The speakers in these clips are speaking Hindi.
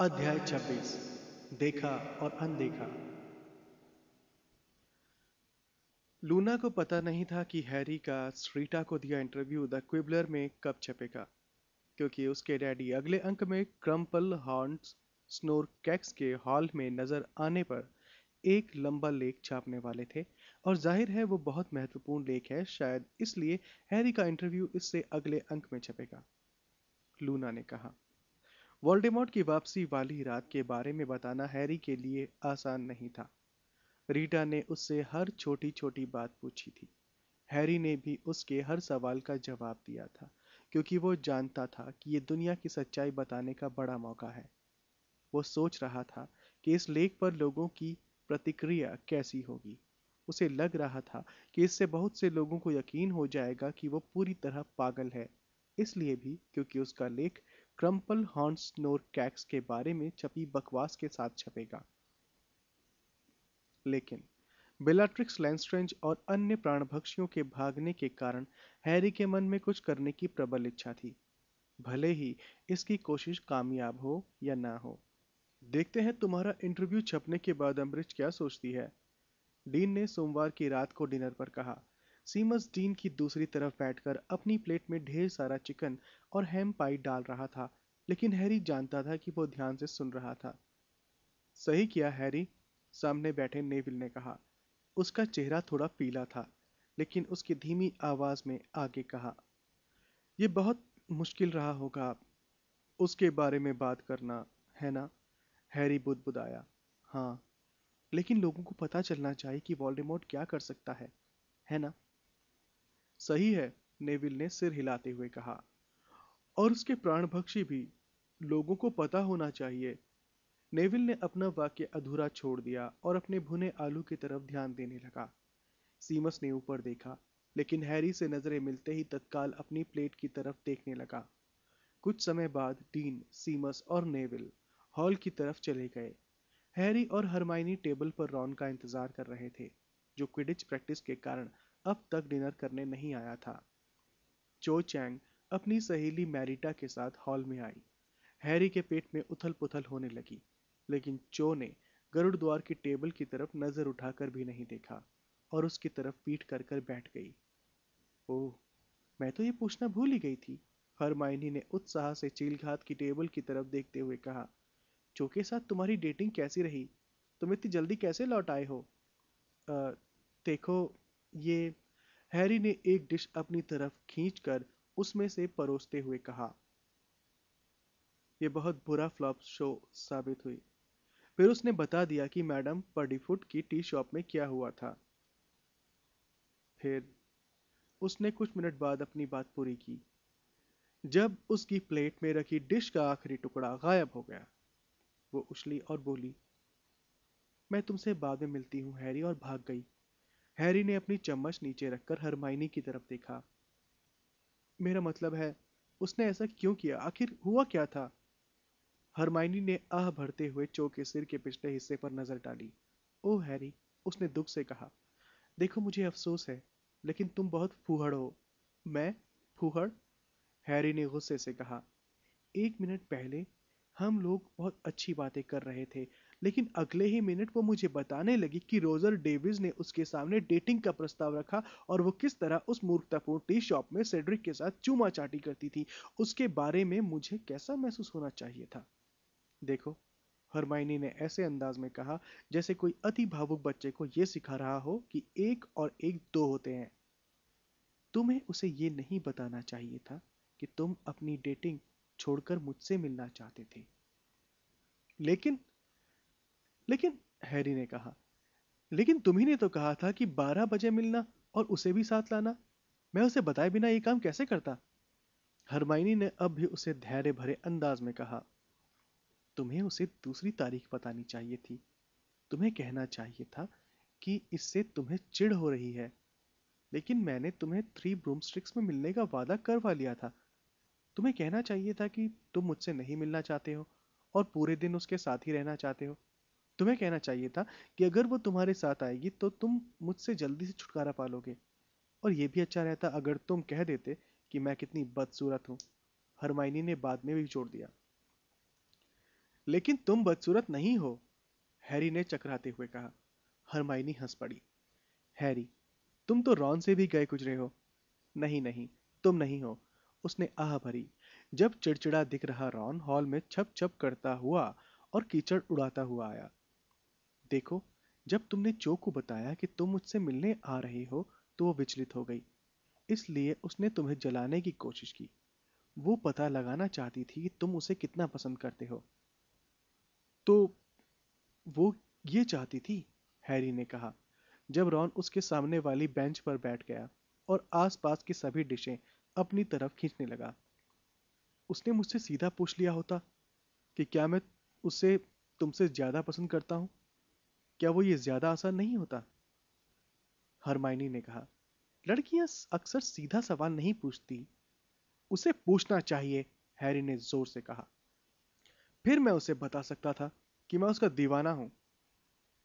अध्याय 26 देखा और अनदेखा लूना को पता नहीं था कि हैरी का श्रीटा को दिया इंटरव्यू द क्विबलर में कब छपेगा क्योंकि उसके डैडी अगले अंक में क्रम्पल हॉर्न्स स्नोर कैक्स के हॉल में नजर आने पर एक लंबा लेख छापने वाले थे और जाहिर है वो बहुत महत्वपूर्ण लेख है शायद इसलिए हैरी का इंटरव्यू इससे अगले अंक में छपेगा लूना ने कहा वोल्डेमॉर्ट की वापसी वाली रात के बारे में बताना हैरी के लिए आसान नहीं था रीटा ने उससे हर छोटी छोटी बात पूछी थी हैरी ने भी उसके हर सवाल का जवाब दिया था क्योंकि वो जानता था कि ये दुनिया की सच्चाई बताने का बड़ा मौका है वो सोच रहा था कि इस लेख पर लोगों की प्रतिक्रिया कैसी होगी उसे लग रहा था कि इससे बहुत से लोगों को यकीन हो जाएगा कि वो पूरी तरह पागल है इसलिए भी क्योंकि उसका लेख क्रम्पल हॉर्न्स कैक्स के बारे में छपी बकवास के साथ छपेगा लेकिन बेलाट्रिक्स लैंस्ट्रेंज और अन्य प्राणभक्षियों के भागने के कारण हैरी के मन में कुछ करने की प्रबल इच्छा थी भले ही इसकी कोशिश कामयाब हो या ना हो देखते हैं तुम्हारा इंटरव्यू छपने के बाद अम्ब्रिज क्या सोचती है डीन ने सोमवार की रात को डिनर पर कहा सीमस डीन की दूसरी तरफ बैठकर अपनी प्लेट में ढेर सारा चिकन और हैम पाई डाल रहा था लेकिन हैरी जानता था कि वो ध्यान से सुन रहा था सही किया हैरी सामने बैठे नेविल ने कहा उसका चेहरा थोड़ा पीला था लेकिन उसकी धीमी आवाज में आगे कहा यह बहुत मुश्किल रहा होगा उसके बारे में बात करना है ना हैरी बुदबुदाया हाँ लेकिन लोगों को पता चलना चाहिए कि वॉल्डेमोट क्या कर सकता है है ना सही है नेविल ने सिर हिलाते हुए कहा और उसके प्राणभक्षी भी लोगों को पता होना चाहिए नेविल ने अपना वाक्य अधूरा छोड़ दिया और अपने भुने आलू की तरफ ध्यान देने लगा सीमस ने ऊपर देखा लेकिन हैरी से नजरें मिलते ही तत्काल अपनी प्लेट की तरफ देखने लगा कुछ समय बाद डीन सीमस और नेविल हॉल की तरफ चले गए हैरी और हरमाइनी टेबल पर रॉन का इंतजार कर रहे थे जो क्विडिच प्रैक्टिस के कारण अब तक डिनर करने नहीं आया था चो चैंग अपनी सहेली मैरिटा के साथ हॉल में आई हैरी के पेट में उथल पुथल होने लगी लेकिन चो ने गरुड़ द्वार की टेबल की तरफ नजर उठाकर भी नहीं देखा और उसकी तरफ पीट कर कर बैठ गई ओह मैं तो ये पूछना भूल ही गई थी हरमाइनी ने उत्साह से चीलघात की टेबल की तरफ देखते हुए कहा चो के साथ तुम्हारी डेटिंग कैसी रही तुम इतनी जल्दी कैसे लौट आए हो आ, देखो ये हैरी ने एक डिश अपनी तरफ खींचकर उसमें से परोसते हुए कहा यह बहुत बुरा फ्लॉप शो साबित हुई फिर उसने बता दिया कि मैडम पर्डीफुट की टी शॉप में क्या हुआ था फिर उसने कुछ मिनट बाद अपनी बात पूरी की जब उसकी प्लेट में रखी डिश का आखिरी टुकड़ा गायब हो गया वो उछली और बोली मैं तुमसे बाद में मिलती हूँ हैरी और भाग गई हैरी ने अपनी चम्मच नीचे रखकर हरमाइनी की तरफ देखा मेरा मतलब है उसने ऐसा क्यों किया आखिर हुआ क्या था हरमाइनी ने आह भरते हुए चो के सिर के पिछले हिस्से पर नजर डाली ओ हैरी उसने दुख से कहा देखो मुझे अफसोस है लेकिन तुम बहुत फूहड़ हो मैं फूहड़ हैरी ने गुस्से से कहा एक मिनट पहले हम लोग बहुत अच्छी बातें कर रहे थे लेकिन अगले ही मिनट वो मुझे बताने लगी कि रोजर डेविज ने उसके सामने डेटिंग का प्रस्ताव रखा और वो किस तरह उस मूर्खतापूर्ण टी शॉप में सेड्रिक के साथ चूमा चाटी करती थी उसके बारे में मुझे कैसा महसूस होना चाहिए था देखो हरमाइनी ने ऐसे अंदाज में कहा जैसे कोई अति भावुक बच्चे को यह सिखा रहा हो कि एक और एक दो होते हैं तुम्हें उसे ये नहीं बताना चाहिए था कि तुम अपनी डेटिंग छोड़कर मुझसे मिलना चाहते थे लेकिन लेकिन हैरी ने कहा लेकिन तुम्ही ने तो कहा था कि बारह बजे मिलना और उसे भी साथ लाना मैं उसे बताए बिना ये काम कैसे करता हरमाइनी ने अब भी उसे धैर्य भरे अंदाज में कहा तुम्हें उसे दूसरी तारीख बतानी चाहिए थी तुम्हें कहना चाहिए था कि इससे तुम्हें चिढ़ हो रही है लेकिन मैंने तुम्हें थ्री ब्रूम स्ट्रिक्स में मिलने का वादा करवा लिया था तुम्हें कहना चाहिए था कि तुम मुझसे नहीं मिलना चाहते हो और पूरे दिन उसके साथ ही रहना चाहते हो तुम्हें कहना चाहिए था कि अगर वो तुम्हारे साथ आएगी तो तुम मुझसे जल्दी से छुटकारा पा लोगे और ये भी अच्छा रहता अगर तुम कह देते कि मैं कितनी बदसूरत हूं हरमाइनी ने बाद में भी छोड़ दिया लेकिन तुम बदसूरत नहीं हो हैरी ने चकराते हुए कहा हरमाइनी हंस पड़ी हैरी तुम तो रॉन से भी गए गुजरे हो नहीं नहीं तुम नहीं हो उसने आह भरी जब चिड़चिड़ा दिख रहा रॉन हॉल में छप छप करता हुआ और कीचड़ उड़ाता हुआ आया देखो जब तुमने चो को बताया कि तुम मुझसे मिलने आ रही हो तो वो विचलित हो गई इसलिए उसने तुम्हें जलाने की कोशिश की वो पता लगाना चाहती थी कि तुम उसे कितना पसंद करते हो तो वो ये चाहती थी हैरी ने कहा जब रॉन उसके सामने वाली बेंच पर बैठ गया और आसपास की सभी डिशें अपनी तरफ खींचने लगा उसने मुझसे सीधा पूछ लिया होता कि क्या मैं उसे तुमसे ज़्यादा पसंद करता हूं क्या वो ये ज्यादा आसान नहीं होता हरमाइनी ने कहा लड़कियां अक्सर सीधा सवाल नहीं पूछती उसे पूछना चाहिए हैरी ने जोर से कहा फिर मैं उसे बता सकता था कि मैं उसका दीवाना हूं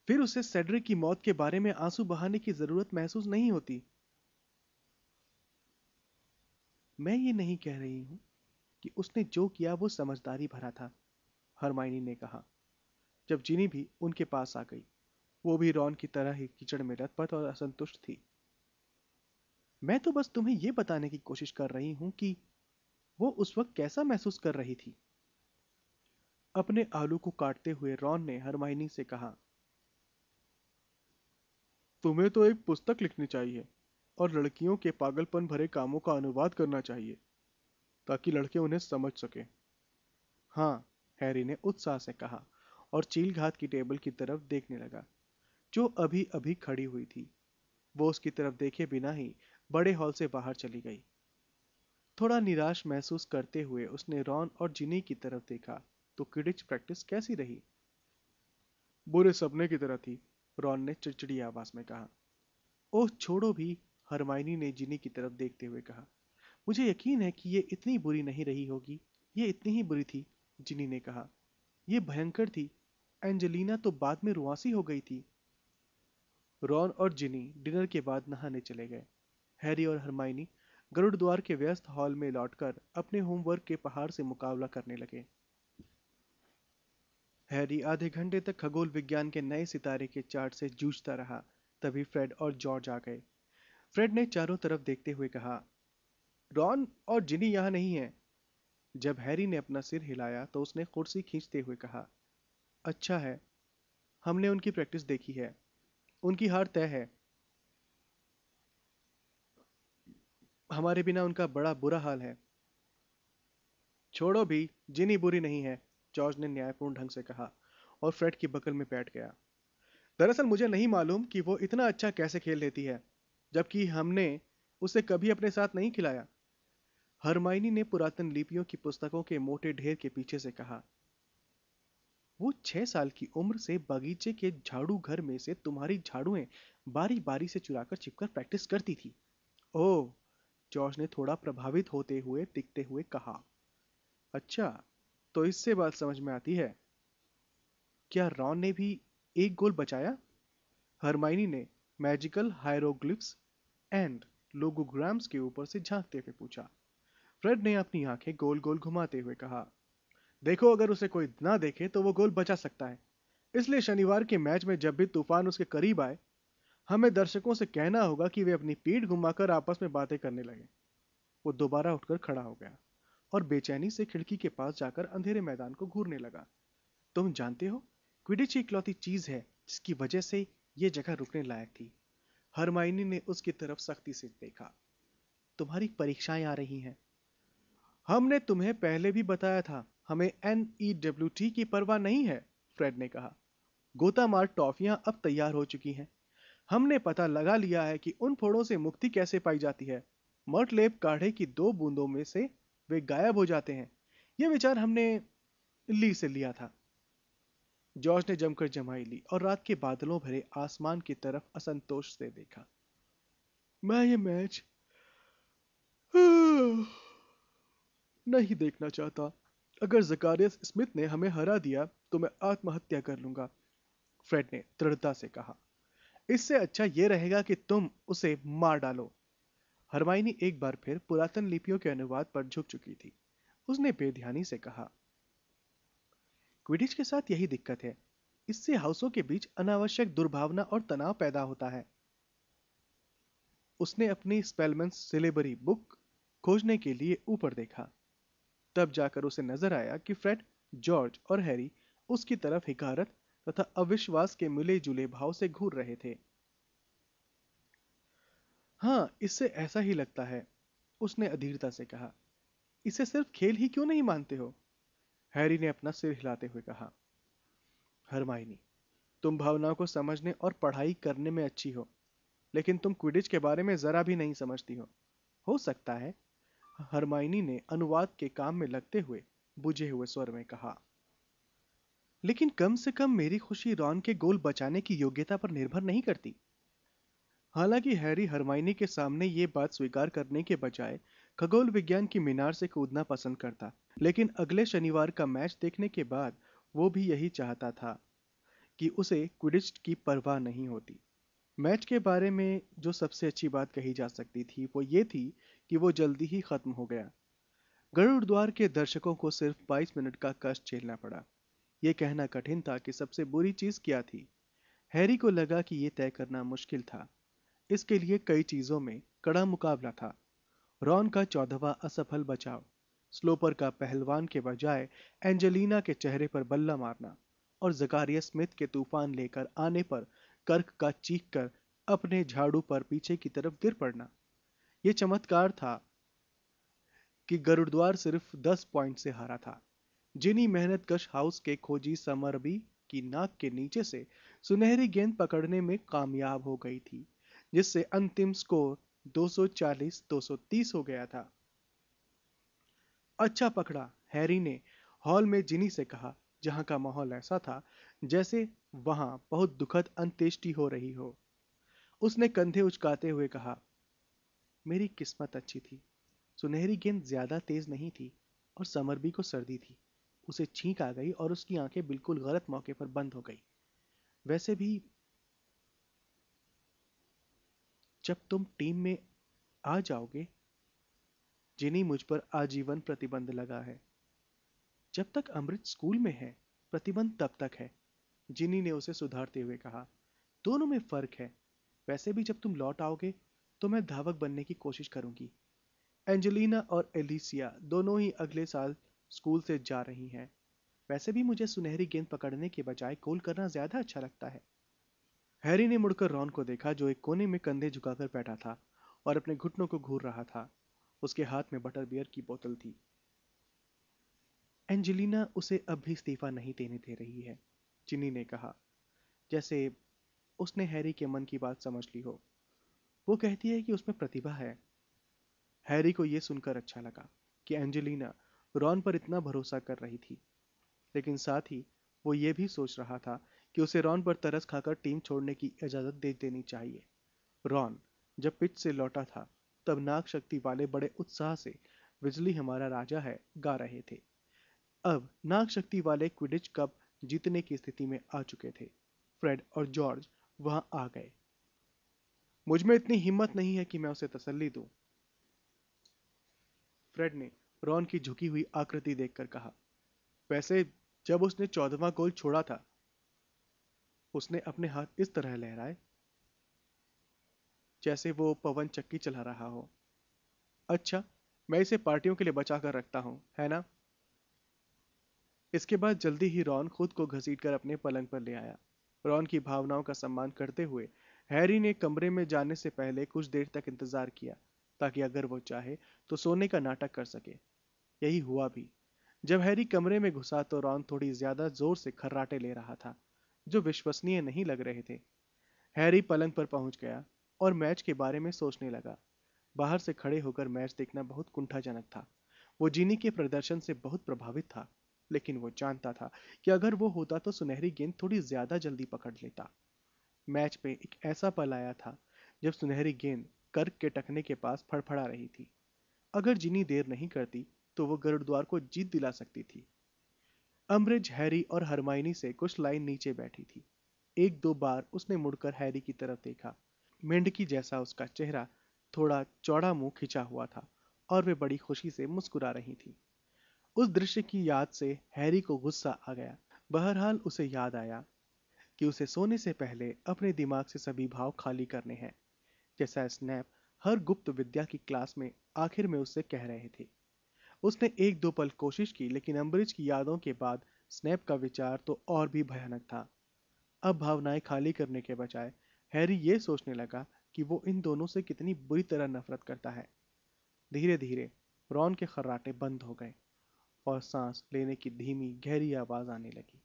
फिर उसे सेड्रिक की मौत के बारे में आंसू बहाने की जरूरत महसूस नहीं होती मैं ये नहीं कह रही हूं कि उसने जो किया वो समझदारी भरा था हरमाइनी ने कहा जब जिनी भी उनके पास आ गई वो भी रॉन की तरह ही कीचड़ में लतपथ और असंतुष्ट थी मैं तो बस तुम्हें यह बताने की कोशिश कर रही हूं कि वो उस वक्त कैसा महसूस कर रही थी अपने आलू को काटते हुए रॉन ने हरमाइनी से कहा तुम्हें तो एक पुस्तक लिखनी चाहिए और लड़कियों के पागलपन भरे कामों का अनुवाद करना चाहिए ताकि लड़के उन्हें समझ सके हाँ हैरी ने उत्साह से कहा और चील घात की टेबल की तरफ देखने लगा जो अभी अभी खड़ी हुई थी वो उसकी तरफ देखे बिना ही बड़े हॉल से बाहर चली गई थोड़ा निराश महसूस करते हुए उसने रॉन और जिनी की तरफ देखा तो क्रिडिच प्रैक्टिस कैसी रही बुरे सपने की तरह थी रॉन ने चिड़चिड़ी आवाज में कहा ओह छोड़ो भी हरमाइनी ने जिनी की तरफ देखते हुए कहा मुझे यकीन है कि ये इतनी बुरी नहीं रही होगी ये इतनी ही बुरी थी जिनी ने कहा यह भयंकर थी एंजेलिना तो बाद में रुआसी हो गई थी रॉन और जिनी डिनर के बाद नहाने चले गए हैरी और हरमाइनी गरुड़ द्वार के व्यस्त हॉल में लौटकर अपने होमवर्क के पहाड़ से मुकाबला करने लगे हैरी आधे घंटे तक खगोल विज्ञान के नए सितारे के चार्ट से जूझता रहा तभी फ्रेड और जॉर्ज आ गए फ्रेड ने चारों तरफ देखते हुए कहा रॉन और जिनी यहां नहीं है जब हैरी ने अपना सिर हिलाया तो उसने कुर्सी खींचते हुए कहा अच्छा है हमने उनकी प्रैक्टिस देखी है उनकी हार तय है हमारे बिना उनका बड़ा बुरा हाल है छोड़ो भी जिनी बुरी नहीं है जॉर्ज ने न्यायपूर्ण ढंग से कहा और फ्रेड की बकल में बैठ गया दरअसल मुझे नहीं मालूम कि वो इतना अच्छा कैसे खेल लेती है जबकि हमने उसे कभी अपने साथ नहीं खिलाया हरमाइनी ने पुरातन लिपियों की पुस्तकों के मोटे ढेर के पीछे से कहा वो छह साल की उम्र से बगीचे के झाड़ू घर में से तुम्हारी झाड़ुए बारी बारी से चुराकर छिपकर प्रैक्टिस करती थी ओ जॉर्ज ने थोड़ा प्रभावित होते हुए दिखते हुए कहा अच्छा तो इससे बात समझ में आती है क्या रॉन ने भी एक गोल बचाया हरमाइनी ने मैजिकल हायरोग्लिफ्स एंड लोगोग्राम्स के ऊपर से झांकते हुए पूछा फ्रेड ने अपनी आंखें गोल गोल घुमाते हुए कहा देखो अगर उसे कोई ना देखे तो वो गोल बचा सकता है इसलिए शनिवार के मैच में जब भी तूफान उसके करीब आए हमें दर्शकों से कहना होगा कि वे अपनी पीठ घुमाकर आपस में बातें करने लगे वो दोबारा उठकर खड़ा हो गया और बेचैनी से खिड़की के पास जाकर अंधेरे मैदान को घूरने लगा तुम जानते हो क्विडिच इकलौती चीज है जिसकी वजह से ये जगह रुकने लायक थी हरमाइनी ने उसकी तरफ सख्ती से देखा तुम्हारी परीक्षाएं आ रही हैं हमने तुम्हें पहले भी बताया था हमें एन e की परवाह नहीं है फ्रेड ने कहा गोतामार टॉफियां अब तैयार हो चुकी हैं हमने पता लगा लिया है कि उन फोड़ों से मुक्ति कैसे पाई जाती है मर्टलेप काढ़े की दो बूंदों में से वे गायब हो जाते हैं यह विचार हमने ली से लिया था जॉर्ज ने जमकर जमाई ली और रात के बादलों भरे आसमान की तरफ असंतोष से देखा मैं ये मैच नहीं देखना चाहता अगर जकारियस स्मिथ ने हमें हरा दिया तो मैं आत्महत्या कर लूंगा फ्रेड ने दृढ़ता से कहा इससे अच्छा यह रहेगा कि तुम उसे मार डालो हरमाइनी एक बार फिर पुरातन लिपियों के अनुवाद पर झुक चुकी थी उसने बेध्यानी से कहा क्विडिच के साथ यही दिक्कत है इससे हाउसों के बीच अनावश्यक दुर्भावना और तनाव पैदा होता है उसने अपनी स्पेलमेंस सिलेबरी बुक खोजने के लिए ऊपर देखा तब जाकर उसे नजर आया कि फ्रेड जॉर्ज और हैरी उसकी तरफ हिकारत तथा अविश्वास के मिले जुले भाव से घूर रहे थे हाँ इससे ऐसा ही लगता है उसने अधीरता से कहा इसे सिर्फ खेल ही क्यों नहीं मानते हो हैरी ने अपना सिर हिलाते हुए कहा हरमाइनी तुम भावनाओं को समझने और पढ़ाई करने में अच्छी हो लेकिन तुम क्विडिच के बारे में जरा भी नहीं समझती हो हो सकता है हरमाइनी ने अनुवाद के काम में लगते हुए बुझे हुए स्वर में कहा लेकिन कम से कम मेरी खुशी रॉन के गोल बचाने की योग्यता पर निर्भर नहीं करती हालांकि हैरी हरमाइनी के सामने ये बात स्वीकार करने के बजाय खगोल विज्ञान की मीनार से कूदना पसंद करता लेकिन अगले शनिवार का मैच देखने के बाद वो भी यही चाहता था कि उसे क्विडिस्ट की परवाह नहीं होती मैच के बारे में जो सबसे अच्छी बात कही जा सकती थी वो ये थी कि वो जल्दी ही खत्म हो गया गरुड़ द्वार के दर्शकों को सिर्फ 22 मिनट का कष्ट झेलना पड़ा ये कहना कठिन था कि सबसे बुरी चीज क्या थी हैरी को लगा कि ये तय करना मुश्किल था इसके लिए कई चीजों में कड़ा मुकाबला था रॉन का चौदहवा असफल बचाव स्लोपर का पहलवान के बजाय एंजेलिना के चेहरे पर बल्ला मारना और जकारिया स्मिथ के तूफान लेकर आने पर कर्क का चीख कर अपने झाड़ू पर पीछे की तरफ गिर पड़ना यह चमत्कार था कि गरुड़द्वार सिर्फ दस पॉइंट से हारा था जिनी मेहनत कश हाउस के खोजी समरबी की नाक के नीचे से सुनहरी गेंद पकड़ने में कामयाब हो गई थी जिससे अंतिम स्कोर 240-230 हो गया था अच्छा पकड़ा हैरी ने हॉल में जिनी से कहा जहां का माहौल ऐसा था जैसे वहां बहुत दुखद अंत्येष्टि हो रही हो उसने कंधे उचकाते हुए कहा मेरी किस्मत अच्छी थी सुनहरी गेंद ज्यादा तेज नहीं थी और समर भी को सर्दी थी उसे छींक आ गई और उसकी आंखें बिल्कुल गलत मौके पर बंद हो गई वैसे भी जब तुम टीम में आ जाओगे जिन्हें मुझ पर आजीवन प्रतिबंध लगा है जब तक अमृत स्कूल में है प्रतिबंध तब तक है जिनी ने उसे सुधारते हुए कहा दोनों में फर्क है वैसे भी जब तुम लौट आओगे तो मैं धावक बनने की कोशिश करूंगी एंजेलिना और एलिसिया दोनों ही अगले साल स्कूल से जा रही हैं वैसे भी मुझे सुनहरी गेंद पकड़ने के बजाय गोल करना ज्यादा अच्छा लगता है हैरी ने मुड़कर रॉन को देखा जो एक कोने में कंधे झुकाकर बैठा था और अपने घुटनों को घूर रहा था उसके हाथ में बटर बियर की बोतल थी एंजेलिना उसे अब भी इस्तीफा नहीं देने दे रही है जिनी ने कहा जैसे उसने हैरी के मन की बात समझ ली हो वो कहती है कि उसमें प्रतिभा है हैरी को यह सुनकर अच्छा लगा कि एंजेलिना रॉन पर इतना भरोसा कर रही थी लेकिन साथ ही वो ये भी सोच रहा था कि उसे रॉन पर तरस खाकर टीम छोड़ने की इजाज़त दे देनी चाहिए रॉन जब पिच से लौटा था तब नाग शक्ति वाले बड़े उत्साह से बिजली हमारा राजा है गा रहे थे अब नाग शक्ति वाले क्विडिच कप जीतने की स्थिति में आ चुके थे फ्रेड और जॉर्ज वहां आ गए मुझ में इतनी हिम्मत नहीं है कि मैं उसे तसल्ली दूं। फ्रेड ने रॉन की झुकी हुई आकृति देखकर कहा वैसे जब उसने चौदहवा गोल छोड़ा था उसने अपने हाथ इस तरह लहराए जैसे वो पवन चक्की चला रहा हो अच्छा मैं इसे पार्टियों के लिए बचा कर रखता हूं है ना इसके बाद जल्दी ही रॉन खुद को घसीटकर अपने पलंग पर ले आया रॉन की भावनाओं का सम्मान करते हुए हैरी ने कमरे में जाने से पहले कुछ देर तक इंतजार किया ताकि अगर वो चाहे तो सोने का नाटक कर सके यही हुआ भी जब हैरी कमरे में घुसा तो रॉन थोड़ी ज्यादा जोर से खर्राटे ले रहा था जो विश्वसनीय नहीं लग रहे थे हैरी पलंग पर पहुंच गया और मैच के बारे में सोचने लगा बाहर से खड़े होकर मैच देखना बहुत कुंठाजनक था वो जीनी के प्रदर्शन से बहुत प्रभावित था लेकिन वो जानता था कि अगर वो होता तो सुनहरी गेंद थोड़ी ज्यादा जल्दी पकड़ लेता मैच में एक ऐसा पल आया था जब सुनहरी गेंद कर्क के टकने के पास फड़फड़ा रही थी अगर जिनी देर नहीं करती तो वो गरुड़द्वार को जीत दिला सकती थी अमरिज हैरी और हरमाइनी से कुछ लाइन नीचे बैठी थी एक दो बार उसने मुड़कर हैरी की तरफ देखा मेंढकी जैसा उसका चेहरा थोड़ा चौड़ा मुंह खिंचा हुआ था और वे बड़ी खुशी से मुस्कुरा रही थी उस दृश्य की याद से हैरी को गुस्सा आ गया बहरहाल उसे याद आया कि उसे सोने से पहले अपने दिमाग से सभी भाव खाली करने हैं जैसा स्नैप हर गुप्त विद्या की क्लास में आखिर में उससे कह रहे थे उसने एक दो पल कोशिश की लेकिन अम्बरिज की यादों के बाद स्नैप का विचार तो और भी भयानक था अब भावनाएं खाली करने के बजाय हैरी ये सोचने लगा कि वो इन दोनों से कितनी बुरी तरह नफरत करता है धीरे धीरे रॉन के खर्राटे बंद हो गए और सांस लेने की धीमी गहरी आवाज आने लगी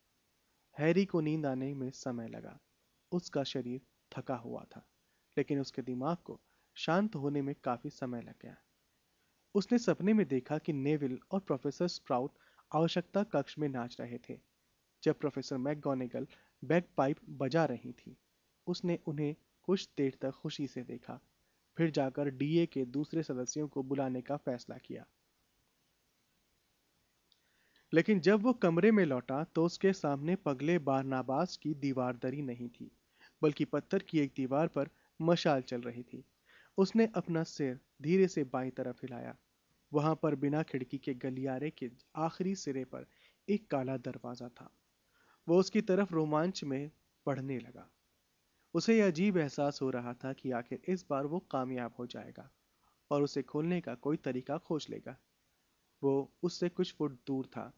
हैरी को नींद आने में समय लगा उसका शरीर थका हुआ था लेकिन उसके दिमाग को शांत होने में काफी समय लग गया उसने सपने में देखा कि नेविल और प्रोफेसर स्प्राउट आवश्यकता कक्ष में नाच रहे थे जब प्रोफेसर मैकगोनेगल बैग पाइप बजा रही थी उसने उन्हें कुछ देर तक खुशी से देखा फिर जाकर डीए के दूसरे सदस्यों को बुलाने का फैसला किया लेकिन जब वो कमरे में लौटा तो उसके सामने पगले बारनाबास की दीवार दरी नहीं थी बल्कि पत्थर की एक दीवार पर मशाल चल रही थी उसने अपना सिर धीरे से बाई तरफ हिलाया वहां पर बिना खिड़की के गलियारे के आखिरी सिरे पर एक काला दरवाज़ा था वो उसकी तरफ रोमांच में पढ़ने लगा उसे यह अजीब एहसास हो रहा था कि आखिर इस बार वो कामयाब हो जाएगा और उसे खोलने का कोई तरीका खोज लेगा वो उससे कुछ फुट दूर था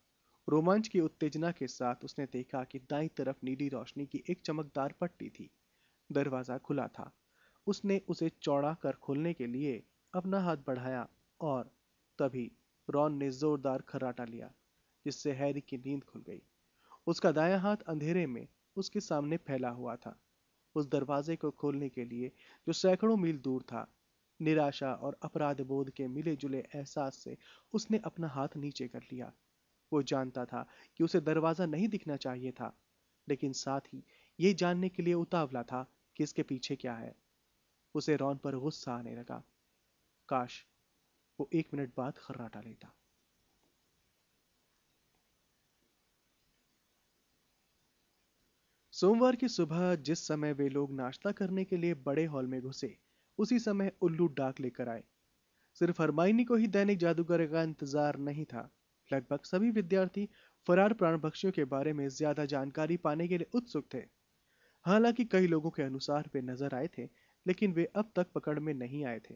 रोमांच की उत्तेजना के साथ उसने देखा कि दाई तरफ नीली रोशनी की एक चमकदार पट्टी थी दरवाजा खुला था उसने उसे चौड़ा कर खोलने के लिए अपना हाथ बढ़ाया और तभी रॉन ने जोरदार खर्राटा लिया जिससे हैरी की नींद खुल गई उसका दाया हाथ अंधेरे में उसके सामने फैला हुआ था उस दरवाजे को खोलने के लिए जो सैकड़ों मील दूर था निराशा और अपराध बोध के मिले जुले एहसास से उसने अपना हाथ नीचे कर लिया वो जानता था कि उसे दरवाज़ा नहीं दिखना चाहिए था लेकिन साथ ही ये जानने के लिए उतावला था कि इसके पीछे क्या है उसे रॉन पर गुस्सा आने लगा काश वो एक मिनट बाद खर्राटा लेता सोमवार की सुबह जिस समय वे लोग नाश्ता करने के लिए बड़े हॉल में घुसे उसी समय उल्लू डाक लेकर आए सिर्फ हरमाइनी को ही दैनिक जादूगर का इंतजार नहीं था लगभग सभी विद्यार्थी फरार प्राण प्राणभक्षियों के बारे में ज्यादा जानकारी पाने के लिए उत्सुक थे हालांकि कई लोगों के अनुसार वे नजर आए थे लेकिन वे अब तक पकड़ में नहीं आए थे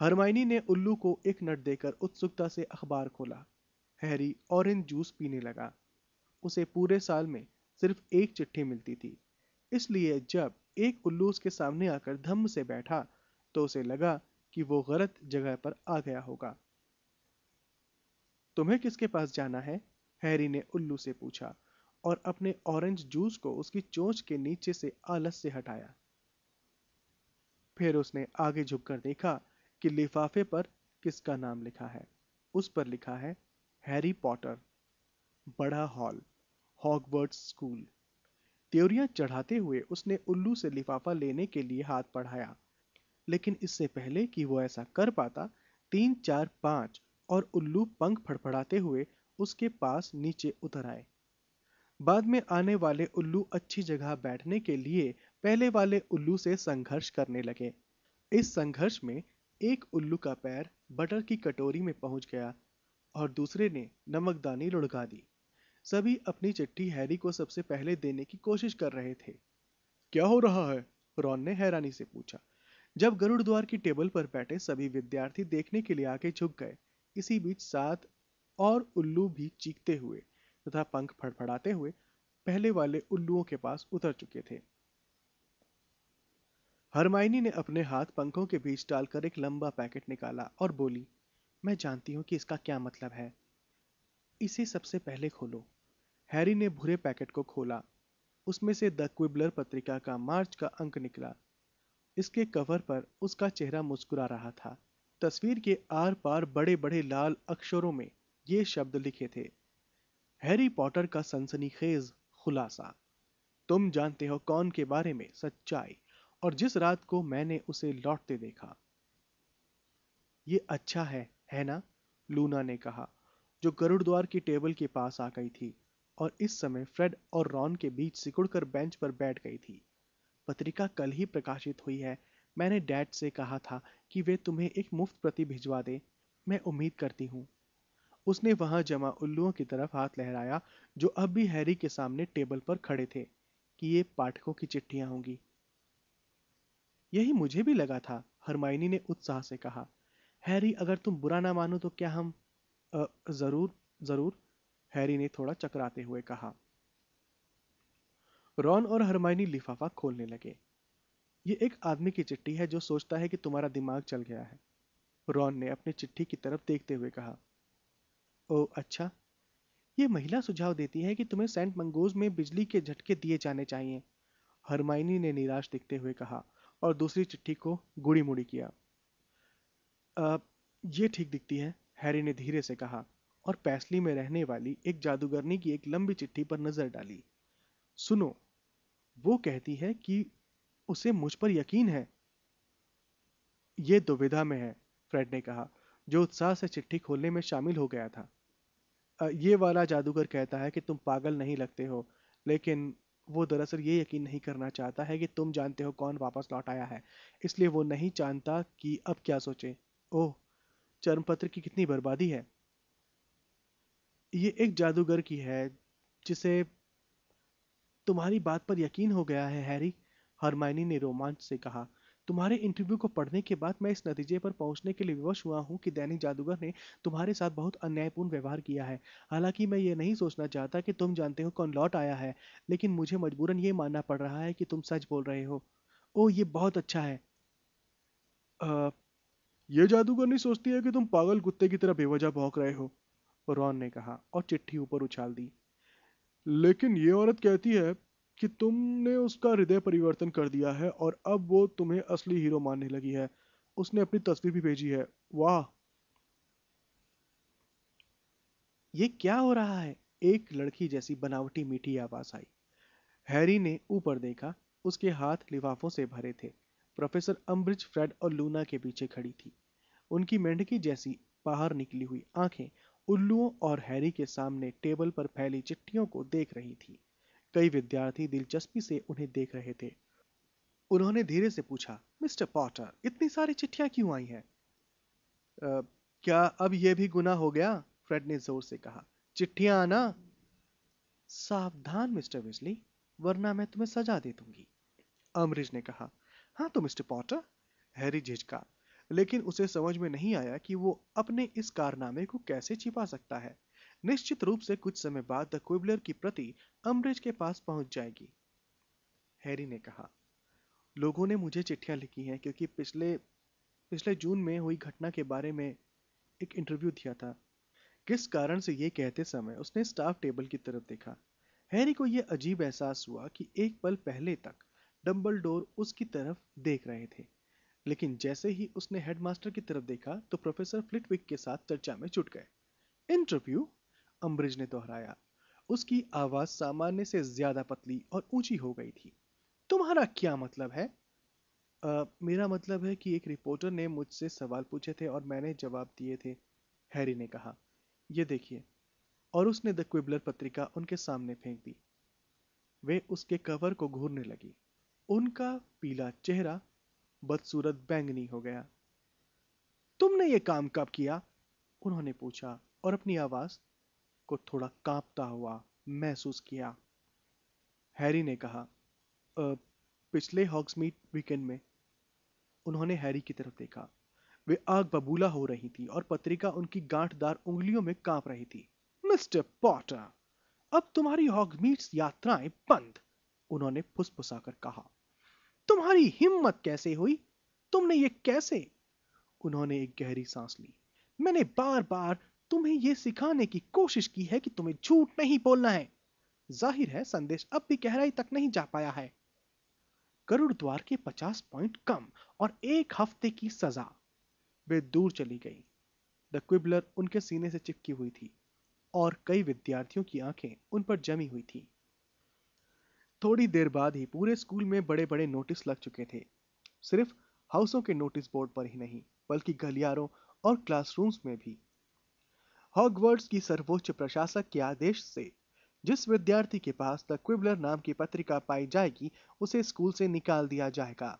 हरमाइनी ने उल्लू को एक नट देकर उत्सुकता से अखबार खोला हैरी ऑरेंज जूस पीने लगा उसे पूरे साल में सिर्फ एक चिट्ठी मिलती थी इसलिए जब एक उल्लू उसके सामने आकर धम्म से बैठा तो उसे लगा कि वो गलत जगह पर आ गया होगा तुम्हें किसके पास जाना है हैरी ने उल्लू से पूछा और अपने ऑरेंज जूस को उसकी चोंच के नीचे से आलस से हटाया फिर उसने आगे झुककर देखा कि लिफाफे पर किसका नाम लिखा है उस पर लिखा है हैरी पॉटर बड़ा हॉल हॉगवर्ड स्कूल त्योरियां चढ़ाते हुए उसने उल्लू से लिफाफा लेने के लिए हाथ बढ़ाया लेकिन इससे पहले कि वो ऐसा कर पाता तीन चार पांच और उल्लू पंख फड़फड़ाते हुए उसके पास नीचे उतर आए बाद में आने वाले उल्लू अच्छी जगह बैठने के लिए पहले वाले उल्लू से संघर्ष करने लगे इस संघर्ष में एक उल्लू का पैर बटर की कटोरी में पहुंच गया और दूसरे ने नमकदानी लुढ़का दी सभी अपनी चिट्ठी हैरी को सबसे पहले देने की कोशिश कर रहे थे क्या हो रहा है रॉन ने हैरानी से पूछा जब गरुड़ द्वार की टेबल पर बैठे सभी विद्यार्थी देखने के लिए आगे झुक गए इसी बीच सात और उल्लू भी चीखते हुए तथा पंख फड़फड़ाते हुए पहले वाले उल्लुओं के पास उतर चुके थे हरमाइनी ने अपने हाथ पंखों के बीच डालकर एक लंबा पैकेट निकाला और बोली मैं जानती हूं कि इसका क्या मतलब है इसे सबसे पहले खोलो हैरी ने भूरे पैकेट को खोला उसमें से द क्विबलर पत्रिका का मार्च का अंक निकला इसके कवर पर उसका चेहरा मुस्कुरा रहा था तस्वीर के आर पार बड़े बड़े लाल अक्षरों में ये शब्द लिखे थे हैरी पॉटर का सनसनीखेज खुलासा तुम जानते हो कौन के बारे में सच्चाई और जिस रात को मैंने उसे लौटते देखा ये अच्छा है है ना लूना ने कहा जो गरुड़द्वार द्वार की टेबल के पास आ गई थी और इस समय फ्रेड और रॉन के बीच सिकुड़कर बेंच पर बैठ गई थी पत्रिका कल ही प्रकाशित हुई है मैंने डैड से कहा था कि वे तुम्हें एक मुफ्त प्रति भिजवा दें मैं उम्मीद करती हूँ उसने वहां जमा उल्लुओं की तरफ हाथ लहराया जो अब भी हैरी के सामने टेबल पर खड़े थे कि ये पाठकों की चिट्ठियां होंगी यही मुझे भी लगा था हरमाइनी ने उत्साह से कहा हैरी अगर तुम बुरा ना मानो तो क्या हम अ, जरूर जरूर हैरी ने थोड़ा चकराते हुए कहा रॉन और हरमाइनी लिफाफा खोलने लगे ये एक आदमी की चिट्ठी है जो सोचता है कि तुम्हारा दिमाग चल गया है रॉन ने अपनी चिट्ठी की तरफ देखते हुए कहा ओ अच्छा ये महिला सुझाव देती है कि तुम्हें सेंट मंगोज में बिजली के झटके दिए जाने चाहिए हरमाइनी ने निराश दिखते हुए कहा और दूसरी चिट्ठी को गुड़ी मुड़ी किया ये ठीक दिखती है हैरी ने धीरे से कहा और पैसली में रहने वाली एक जादूगरनी की एक लंबी चिट्ठी पर नजर डाली सुनो वो कहती है कि उसे मुझ पर यकीन है ये दुविधा में है फ्रेड ने कहा जो उत्साह से चिट्ठी खोलने में शामिल हो गया था ये वाला जादूगर कहता है कि तुम पागल नहीं लगते हो लेकिन वो दरअसल ये यकीन नहीं करना चाहता है कि तुम जानते हो कौन वापस लौट आया है इसलिए वो नहीं जानता कि अब क्या सोचे ओह चरमपत्र की कितनी बर्बादी है ये एक जादूगर की है जिसे तुम्हारी बात पर यकीन हो गया है हैरी हरमायनी ने रोमांच से कहा तुम्हारे इंटरव्यू को पढ़ने के बाद मैं इस नतीजे पर पहुंचने के लिए विवश हुआ हूं कि दैनिक जादूगर ने तुम्हारे साथ बहुत अन्यायपूर्ण व्यवहार किया है हालांकि मैं ये नहीं सोचना चाहता कि तुम जानते हो कौन लौट आया है लेकिन मुझे मजबूरन ये मानना पड़ रहा है कि तुम सच बोल रहे हो ओ ये बहुत अच्छा है यह ये जादूगर नहीं सोचती है कि तुम पागल कुत्ते की तरह बेवजह भौंक रहे हो रॉन ने कहा और चिट्ठी ऊपर उछाल दी लेकिन ये औरत कहती है कि तुमने उसका हृदय परिवर्तन कर दिया है और अब वो तुम्हें असली हीरो मानने लगी है उसने अपनी तस्वीर भी भेजी है वाह ये क्या हो रहा है एक लड़की जैसी बनावटी मीठी आवाज आई हैरी ने ऊपर देखा उसके हाथ लिफाफों से भरे थे प्रोफेसर अम्ब्रिज फ्रेड और लूना के पीछे खड़ी थी उनकी मेंढकी जैसी बाहर निकली हुई आंखें उल्लुओं और हैरी के सामने टेबल पर फैली चिट्ठियों को देख रही थी कई विद्यार्थी दिलचस्पी से उन्हें देख रहे थे उन्होंने धीरे से पूछा मिस्टर पॉटर इतनी सारी चिट्ठियां क्यों आई हैं क्या अब यह भी गुना हो गया फ्रेड ने जोर से कहा चिट्ठियां आना सावधान मिस्टर विजली वरना मैं तुम्हें सजा दे दूंगी अमरीज ने कहा हाँ तो मिस्टर पॉटर हैरी झिझका लेकिन उसे समझ में नहीं आया कि वो अपने इस कारनामे को कैसे छिपा सकता है निश्चित रूप से कुछ समय बाद द क्विबलर की प्रति अम्ब्रेज के पास पहुंच जाएगी हैरी ने कहा लोगों ने मुझे चिट्ठियां लिखी हैं क्योंकि पिछले पिछले जून में हुई घटना के बारे में एक इंटरव्यू दिया था किस कारण से ये कहते समय उसने स्टाफ टेबल की तरफ देखा हैरी को यह अजीब एहसास हुआ कि एक पल पहले तक डम्बल उसकी तरफ देख रहे थे लेकिन जैसे ही उसने हेडमास्टर की तरफ देखा तो प्रोफेसर फ्लिटविक के साथ चर्चा में जुट गए इंटरव्यू अम्बरीज ने दोहराया उसकी आवाज सामान्य से ज्यादा पतली और ऊंची हो गई थी तुम्हारा क्या मतलब है आ, मेरा मतलब है कि एक रिपोर्टर ने मुझसे सवाल पूछे थे और मैंने जवाब दिए थे हैरी ने कहा ये देखिए और उसने द क्विबलर पत्रिका उनके सामने फेंक दी वे उसके कवर को घूरने लगी उनका पीला चेहरा बदसूरत बैंगनी हो गया तुमने ये काम कब किया उन्होंने पूछा और अपनी आवाज को थोड़ा कांपता हुआ महसूस किया हैरी ने कहा पिछले हॉक्समीट वीकेंड में उन्होंने हैरी की तरफ देखा वे आग बबूला हो रही थी और पत्रिका उनकी गांठदार उंगलियों में कांप रही थी मिस्टर पॉटर अब तुम्हारी हॉगमीट्स यात्राएं बंद उन्होंने फुसफुसाकर कहा तुम्हारी हिम्मत कैसे हुई तुमने ये कैसे उन्होंने एक गहरी सांस ली मैंने बार बार तुम्हें यह सिखाने की कोशिश की है कि तुम्हें झूठ नहीं बोलना है जाहिर है संदेश अब भी गहराई तक नहीं जा पाया है करुड़ द्वार के पचास पॉइंट कम और एक हफ्ते की सजा वे दूर चली गई द क्विबलर उनके सीने से चिपकी हुई थी और कई विद्यार्थियों की आंखें उन पर जमी हुई थी थोड़ी देर बाद ही पूरे स्कूल में बड़े बड़े नोटिस लग चुके थे सिर्फ हाउसों के नोटिस बोर्ड पर ही नहीं बल्कि गलियारों और क्लासरूम्स में भी हॉगवर्ड्स की सर्वोच्च प्रशासक के आदेश से जिस विद्यार्थी के पास द क्विबलर नाम की पत्रिका पाई जाएगी उसे स्कूल से निकाल दिया जाएगा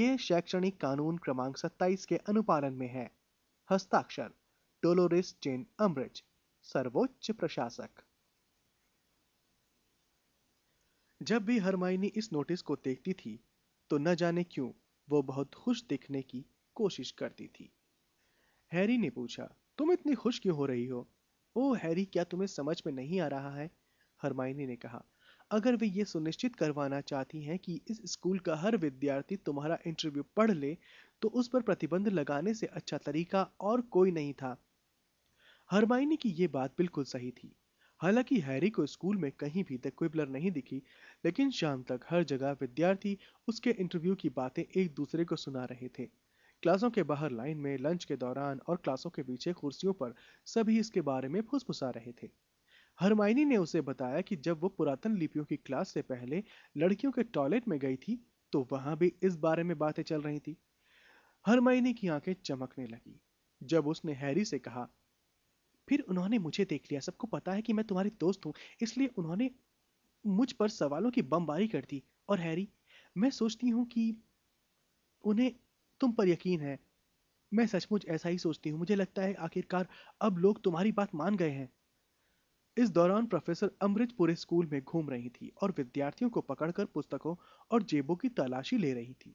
ये शैक्षणिक कानून क्रमांक 27 के अनुपालन में है हस्ताक्षर डोलोरिस जेन अम्ब्रिज सर्वोच्च प्रशासक जब भी हरमाइनी इस नोटिस को देखती थी तो न जाने क्यों वो बहुत खुश दिखने की कोशिश करती थी हैरी ने पूछा तुम इतनी खुश क्यों हो रही हो ओ हैरी क्या तुम्हें समझ में नहीं आ रहा है हरमाइनी ने कहा अगर वे ये सुनिश्चित करवाना चाहती हैं कि इस स्कूल का हर विद्यार्थी तुम्हारा इंटरव्यू पढ़ ले तो उस पर प्रतिबंध लगाने से अच्छा तरीका और कोई नहीं था हरमाइनी की ये बात बिल्कुल सही थी हालांकि हैरी को स्कूल में कहीं भी तक नहीं दिखी लेकिन शाम तक हर जगह विद्यार्थी उसके इंटरव्यू की बातें एक दूसरे को सुना रहे थे क्लासों के बाहर लाइन में लंच के दौरान और क्लासों के पीछे कुर्सियों पर सभी इसके बारे में फुसफुसा रहे थे हरमाइनी ने उसे बताया कि जब वो पुरातन लिपियों की क्लास से पहले लड़कियों के टॉयलेट में गई थी तो वहां भी इस बारे में बातें चल रही थी हरमाइनी की आंखें चमकने लगी जब उसने हैरी से कहा फिर उन्होंने मुझे देख लिया सबको पता है कि मैं तुम्हारी दोस्त हूं इसलिए उन्होंने मुझ पर सवालों की बमबारी कर दी और हैरी मैं सोचती हूं कि उन्हें तुम पर यकीन है मैं सचमुच ऐसा ही सोचती हूँ मुझे लगता है आखिरकार अब लोग तुम्हारी बात मान गए हैं इस दौरान प्रोफेसर अमृत पूरे स्कूल में घूम रही थी और विद्यार्थियों को पकड़कर पुस्तकों और जेबों की तलाशी ले रही थी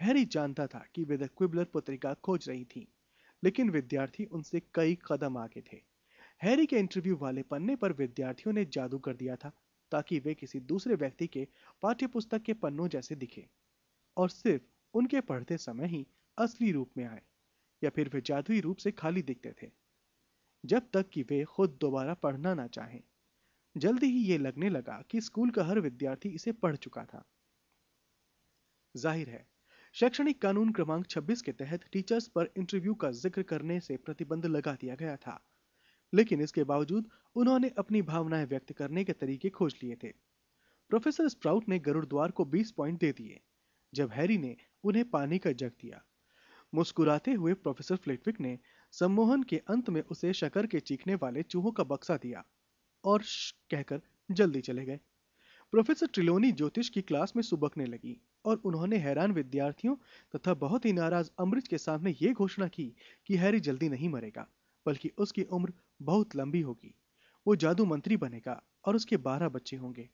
हैरी जानता था कि वे द क्विबलर पत्रिका खोज रही थी लेकिन विद्यार्थी उनसे कई कदम आगे थे हैरी के इंटरव्यू वाले पन्ने पर विद्यार्थियों ने जादू कर दिया था ताकि वे किसी दूसरे व्यक्ति के पाठ्य पुस्तक के पन्नों जैसे दिखे और सिर्फ उनके पढ़ते समय ही असली रूप में आए या फिर वे जादुई रूप से खाली दिखते थे जब तक कि वे खुद दोबारा पढ़ना ना चाहें जल्दी ही ये लगने लगा कि स्कूल का हर विद्यार्थी इसे पढ़ चुका था जाहिर है शैक्षणिक कानून क्रमांक 26 के तहत टीचर्स पर इंटरव्यू का जिक्र करने से प्रतिबंध लगा दिया गया था लेकिन इसके बावजूद उन्होंने अपनी भावनाएं व्यक्त करने के तरीके खोज लिए थे प्रोफेसर स्प्राउट ने गरुड़ द्वार को 20 पॉइंट दे दिए जब हैरी ने उन्हें पानी का जग दिया मुस्कुराते हुए प्रोफेसर फ्लेटविक ने सम्मोहन के अंत में उसे शकर के चीखने वाले चूहों का बक्सा दिया और कहकर जल्दी चले गए प्रोफेसर ट्रिलोनी ज्योतिष की क्लास में सुबकने लगी और उन्होंने हैरान विद्यार्थियों तथा बहुत ही नाराज अमृत के सामने ये घोषणा की कि हैरी जल्दी नहीं मरेगा बल्कि उसकी उम्र बहुत लंबी होगी वो जादू मंत्री बनेगा और उसके बारह बच्चे होंगे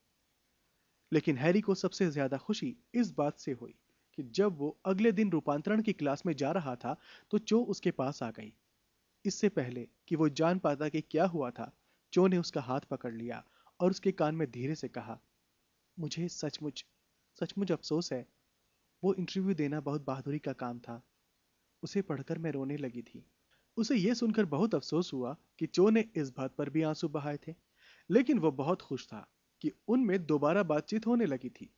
लेकिन हैरी को सबसे ज्यादा खुशी इस बात से हुई कि जब वो अगले दिन रूपांतरण की क्लास में जा रहा था तो चो उसके पास आ गई इससे पहले कि वो जान पाता कि क्या हुआ था चो ने उसका हाथ पकड़ लिया और उसके कान में धीरे से कहा मुझे सचमुच सचमुच अफसोस है वो इंटरव्यू देना बहुत बहादुरी का काम था उसे पढ़कर मैं रोने लगी थी उसे यह सुनकर बहुत अफसोस हुआ कि चो ने इस बात पर भी आंसू बहाए थे लेकिन वह बहुत खुश था कि उनमें दोबारा बातचीत होने लगी थी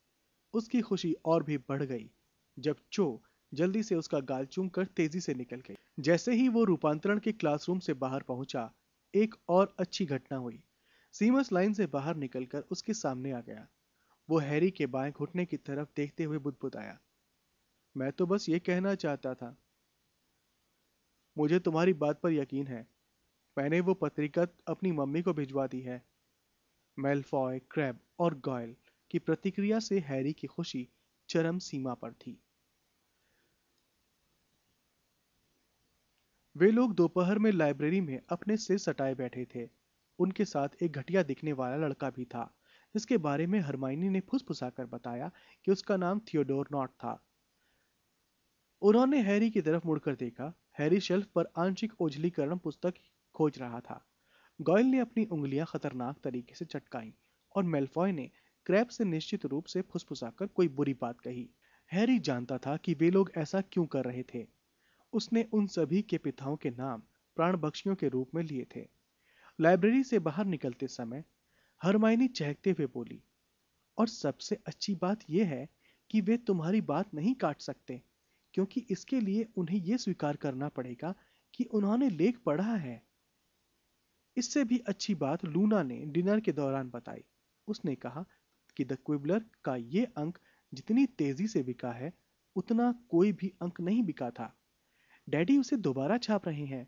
उसकी खुशी और भी बढ़ गई जब चो जल्दी से उसका गाल कर तेजी से निकल गई जैसे ही वो रूपांतरण के क्लासरूम से बाहर पहुंचा एक और अच्छी घटना हुई सीमस लाइन से बाहर निकलकर उसके सामने आ गया वो हैरी के बाएं घुटने की तरफ देखते हुए आया मैं तो बस ये कहना चाहता था मुझे तुम्हारी बात पर यकीन है मैंने वो पत्रिका अपनी मम्मी को भिजवा दी है मेलफॉय क्रैब और गॉयल की प्रतिक्रिया से हैरी की खुशी चरम सीमा पर थी वे लोग दोपहर में लाइब्रेरी में अपने सिर सटाए बैठे थे उनके साथ एक घटिया दिखने वाला लड़का भी था जिसके बारे में हरमाइनी ने फुसफुसाकर बताया कि उसका नाम थियोडोर नॉट था उन्होंने हैरी की तरफ मुड़कर देखा हैरी शेल्फ पर आंशिक ओझलीकरण पुस्तक खोज रहा था गॉयल ने अपनी उंगलियां खतरनाक तरीके से चटकाई और मेलफॉय ने क्रैप्स ने निश्चित रूप से फुसफुसाकर कोई बुरी बात कही हैरी जानता था कि वे लोग ऐसा क्यों कर रहे थे उसने उन सभी के पिताओं के नाम प्राण बख्शियों के रूप में लिए थे लाइब्रेरी से बाहर निकलते समय हरमाइनी चहकते हुए बोली और सबसे अच्छी बात यह है कि वे तुम्हारी बात नहीं काट सकते क्योंकि इसके लिए उन्हें यह स्वीकार करना पड़ेगा कि उन्होंने लेख पढ़ा है इससे भी अच्छी बात लूना ने डिनर के दौरान बताई उसने कहा कि द क्विबलर का ये अंक जितनी तेजी से बिका है उतना कोई भी अंक नहीं बिका था डैडी उसे दोबारा छाप रहे हैं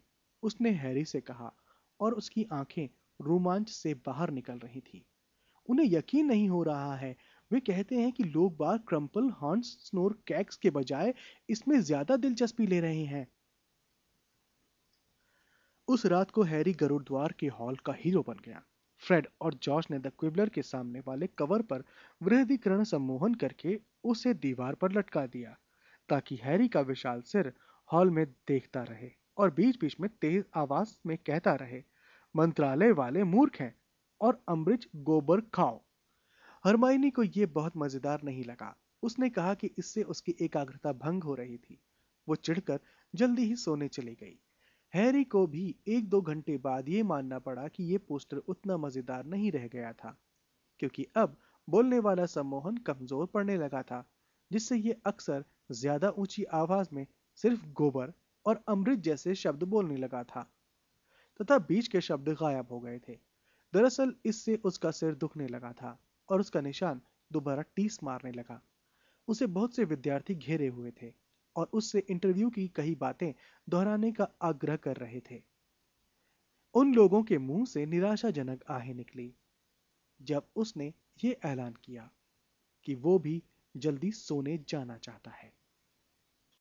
उसने हैरी से कहा और उसकी आंखें रोमांच से बाहर निकल रही थी उन्हें यकीन नहीं हो रहा है वे कहते हैं कि लोग बार क्रम्पल हॉर्न्स स्नोर कैक्स के बजाय इसमें ज्यादा दिलचस्पी ले रहे हैं उस रात को हैरी गरुड़ के हॉल का हीरो बन गया फ्रेड और जॉर्ज ने द क्विबलर के सामने वाले कवर पर वृद्धिकरण सम्मोहन करके उसे दीवार पर लटका दिया ताकि हैरी का विशाल सिर हॉल में देखता रहे और बीच बीच में तेज आवाज में कहता रहे मंत्रालय वाले मूर्ख हैं और अमृत गोबर खाओ हरमाइनी को यह बहुत मजेदार नहीं लगा उसने कहा कि इससे उसकी एकाग्रता भंग हो रही थी वो चिढ़कर जल्दी ही सोने चली गई हैरी को भी एक दो घंटे बाद ये मानना पड़ा कि ये पोस्टर उतना मजेदार नहीं रह गया था क्योंकि अब बोलने वाला सम्मोहन कमजोर पड़ने लगा था जिससे ये अक्सर ज्यादा ऊंची आवाज में सिर्फ गोबर और अमृत जैसे शब्द बोलने लगा था तथा बीच के शब्द गायब हो गए थे दरअसल इससे उसका सिर दुखने लगा था और उसका निशान दोबारा टीस मारने लगा उसे बहुत से विद्यार्थी घेरे हुए थे और उससे इंटरव्यू की कई बातें दोहराने का आग्रह कर रहे थे उन लोगों के मुंह से निराशाजनक आहे निकली जब उसने ये ऐलान किया कि वो भी जल्दी सोने जाना चाहता है